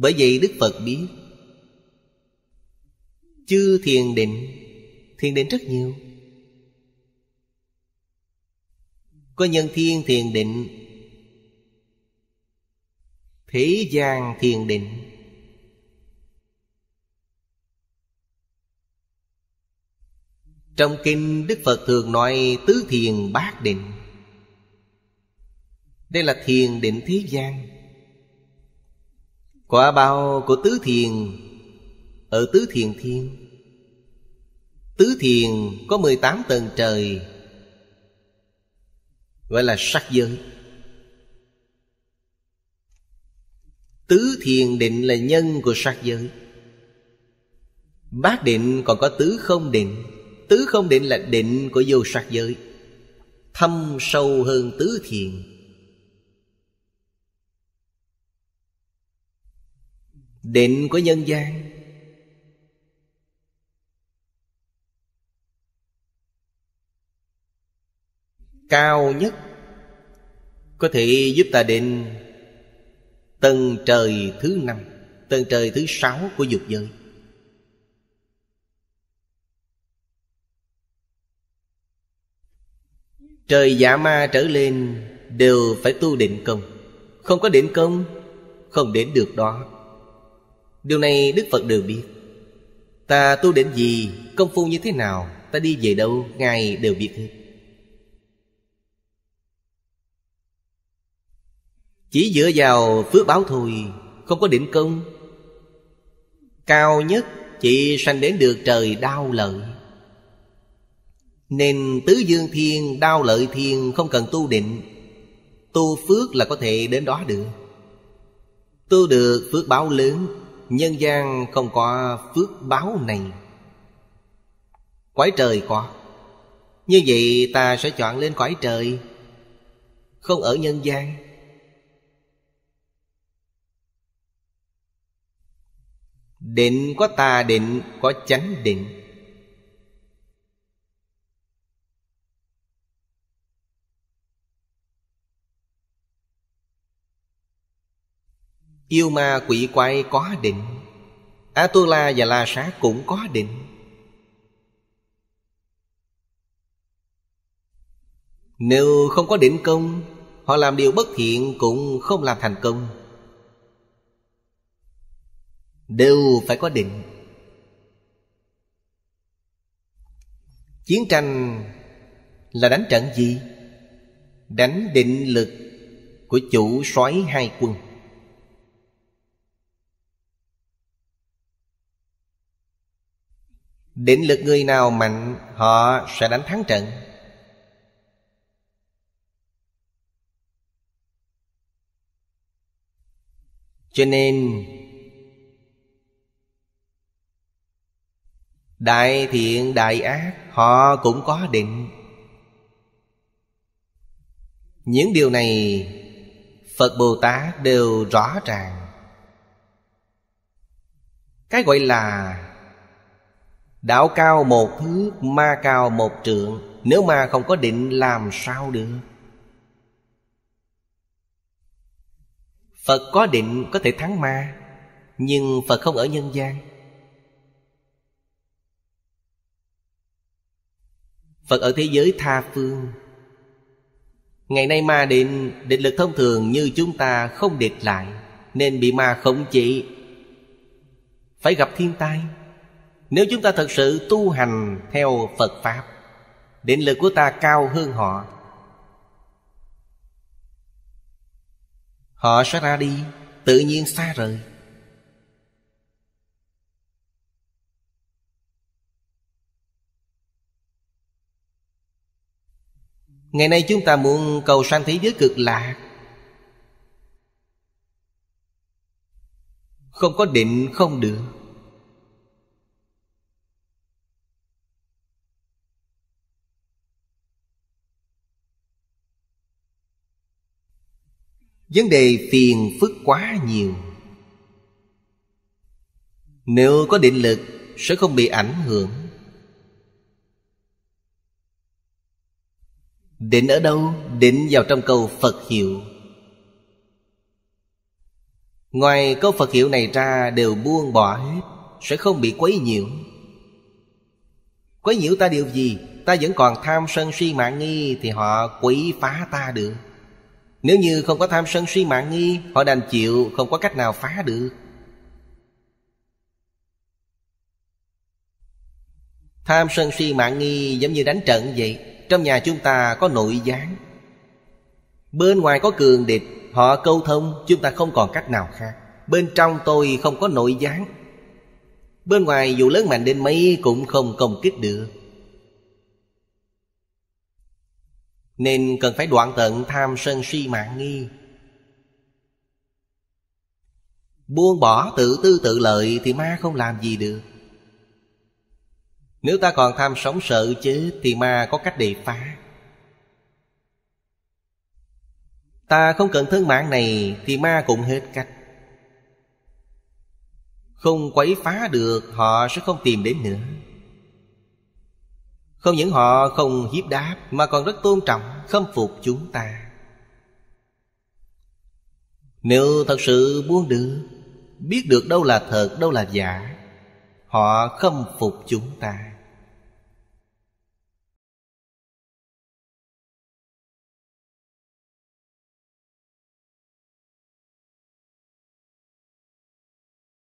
Bởi vậy Đức Phật biết Chư thiền định Thiền định rất nhiều Có nhân thiên thiền định Thế gian thiền định Trong kinh Đức Phật thường nói tứ thiền bát định Đây là thiền định thế gian Quả bao của tứ thiền Ở tứ thiền thiên Tứ thiền có 18 tầng trời Gọi là sắc giới Tứ thiền định là nhân của sắc giới Bát định còn có tứ không định Tứ không định là định của vô sắc giới Thâm sâu hơn tứ thiền định của nhân gian cao nhất có thể giúp ta định tầng trời thứ năm tầng trời thứ sáu của dục giới trời dạ ma trở lên đều phải tu định công không có định công không đến được đó Điều này Đức Phật đều biết Ta tu đến gì Công phu như thế nào Ta đi về đâu Ngài đều biết hết Chỉ dựa vào phước báo thôi Không có định công Cao nhất chỉ sanh đến được trời đau lợi Nên tứ dương thiên Đau lợi thiên không cần tu định Tu phước là có thể đến đó được Tu được phước báo lớn Nhân gian không có phước báo này Quái trời có Như vậy ta sẽ chọn lên quái trời Không ở nhân gian Định có tà định, có chánh định Yêu ma quỷ quái có định A tu la và la sá cũng có định Nếu không có định công Họ làm điều bất thiện cũng không làm thành công Đều phải có định Chiến tranh là đánh trận gì? Đánh định lực của chủ soái hai quân Định lực người nào mạnh Họ sẽ đánh thắng trận Cho nên Đại thiện đại ác Họ cũng có định Những điều này Phật Bồ Tát đều rõ ràng Cái gọi là Đạo cao một thước Ma cao một trượng Nếu ma không có định làm sao được Phật có định có thể thắng ma Nhưng Phật không ở nhân gian Phật ở thế giới tha phương Ngày nay ma định Định lực thông thường như chúng ta không địch lại Nên bị ma khống chế Phải gặp thiên tai nếu chúng ta thật sự tu hành theo Phật Pháp Định lực của ta cao hơn họ Họ sẽ ra đi Tự nhiên xa rời Ngày nay chúng ta muốn cầu sanh thế giới cực lạc Không có định không được Vấn đề phiền phức quá nhiều Nếu có định lực Sẽ không bị ảnh hưởng Định ở đâu? Định vào trong câu Phật hiệu Ngoài câu Phật hiệu này ra đều buông bỏ hết Sẽ không bị quấy nhiễu Quấy nhiễu ta điều gì Ta vẫn còn tham sân si mạng nghi Thì họ quấy phá ta được nếu như không có tham sân si mạng nghi Họ đành chịu không có cách nào phá được Tham sân si mạng nghi giống như đánh trận vậy Trong nhà chúng ta có nội gián Bên ngoài có cường địch Họ câu thông chúng ta không còn cách nào khác Bên trong tôi không có nội gián Bên ngoài dù lớn mạnh đến mấy cũng không công kích được Nên cần phải đoạn tận tham sân si mạng nghi Buông bỏ tự tư tự lợi thì ma không làm gì được Nếu ta còn tham sống sợ chứ thì ma có cách để phá Ta không cần thân mạng này thì ma cũng hết cách Không quấy phá được họ sẽ không tìm đến nữa không những họ không hiếp đáp Mà còn rất tôn trọng khâm phục chúng ta Nếu thật sự buông được Biết được đâu là thật đâu là giả Họ khâm phục chúng ta